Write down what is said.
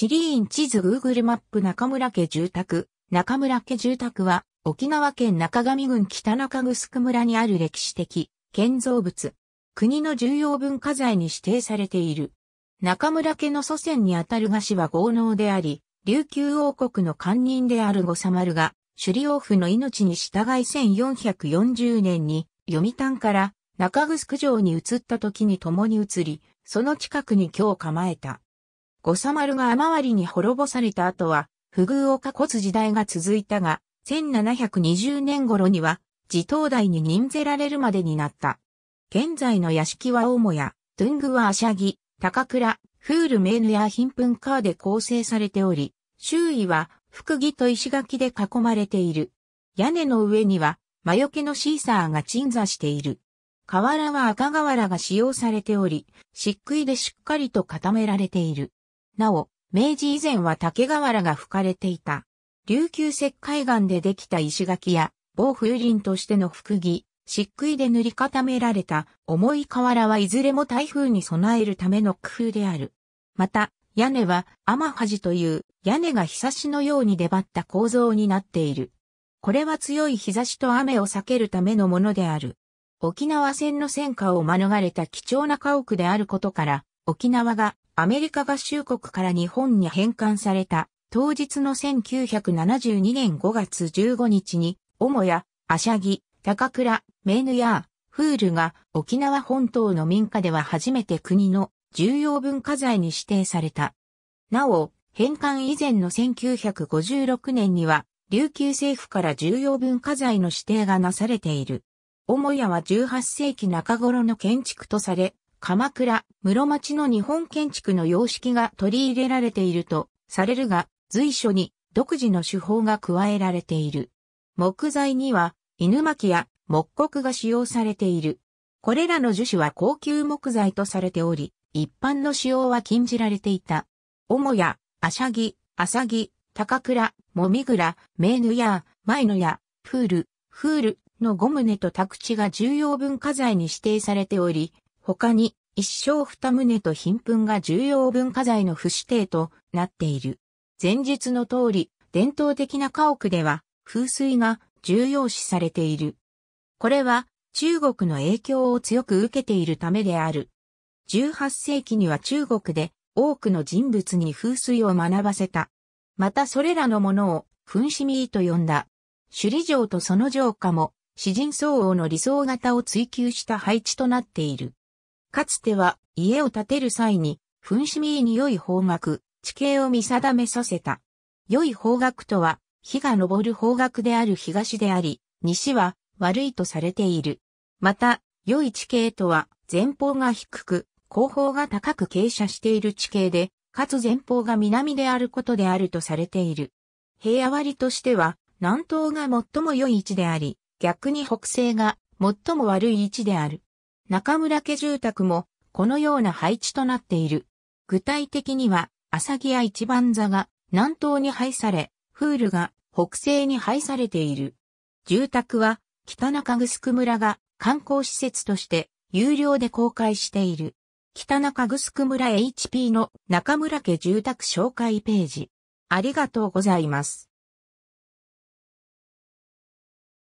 地理院地図 Google マップ中村家住宅。中村家住宅は沖縄県中上郡北中城村にある歴史的建造物。国の重要文化財に指定されている。中村家の祖先にあたる菓子は豪農であり、琉球王国の官人である御三丸が、首里王府の命に従い1440年に、読谷から中城城に移った時に共に移り、その近くに今日構えた。五三丸が雨割りに滅ぼされた後は、不遇を囲す時代が続いたが、1720年頃には、自東大に任せられるまでになった。現在の屋敷は大もや、トゥングはアシャギ、高倉、フールメーヌや貧粉カーで構成されており、周囲は、福木と石垣で囲まれている。屋根の上には、魔除けのシーサーが鎮座している。瓦は赤瓦が使用されており、漆喰でしっかりと固められている。なお、明治以前は竹瓦が吹かれていた。琉球石灰岩でできた石垣や、防風林としての福木、漆喰で塗り固められた重い瓦はいずれも台風に備えるための工夫である。また、屋根は天端という屋根が日差しのように出張った構造になっている。これは強い日差しと雨を避けるためのものである。沖縄戦の戦火を免れた貴重な家屋であることから、沖縄がアメリカ合衆国から日本に返還された当日の1972年5月15日に、母屋、アシャギ、高倉、メヌヤー、フールが沖縄本島の民家では初めて国の重要文化財に指定された。なお、返還以前の1956年には、琉球政府から重要文化財の指定がなされている。母屋は18世紀中頃の建築とされ、鎌倉、室町の日本建築の様式が取り入れられているとされるが、随所に独自の手法が加えられている。木材には犬巻や木刻が使用されている。これらの樹脂は高級木材とされており、一般の使用は禁じられていた。母屋、あしゃぎ、あさぎ、高倉、もみぐら、メーヌや、マイヌや、フール、フールの5棟と宅地が重要文化財に指定されており、他に、一生二棟と貧粉が重要文化財の不指定となっている。前述の通り、伝統的な家屋では、風水が重要視されている。これは、中国の影響を強く受けているためである。18世紀には中国で多くの人物に風水を学ばせた。またそれらのものを、粉シミーと呼んだ。首里城とその城下も、詩人相応の理想型を追求した配置となっている。かつては家を建てる際に、噴死見に良い方角、地形を見定めさせた。良い方角とは、日が昇る方角である東であり、西は悪いとされている。また、良い地形とは、前方が低く、後方が高く傾斜している地形で、かつ前方が南であることであるとされている。平野割としては、南東が最も良い位置であり、逆に北西が最も悪い位置である。中村家住宅もこのような配置となっている。具体的には、朝木屋一番座が南東に配され、フールが北西に配されている。住宅は北中城村が観光施設として有料で公開している。北中城村 HP の中村家住宅紹介ページ。ありがとうございます。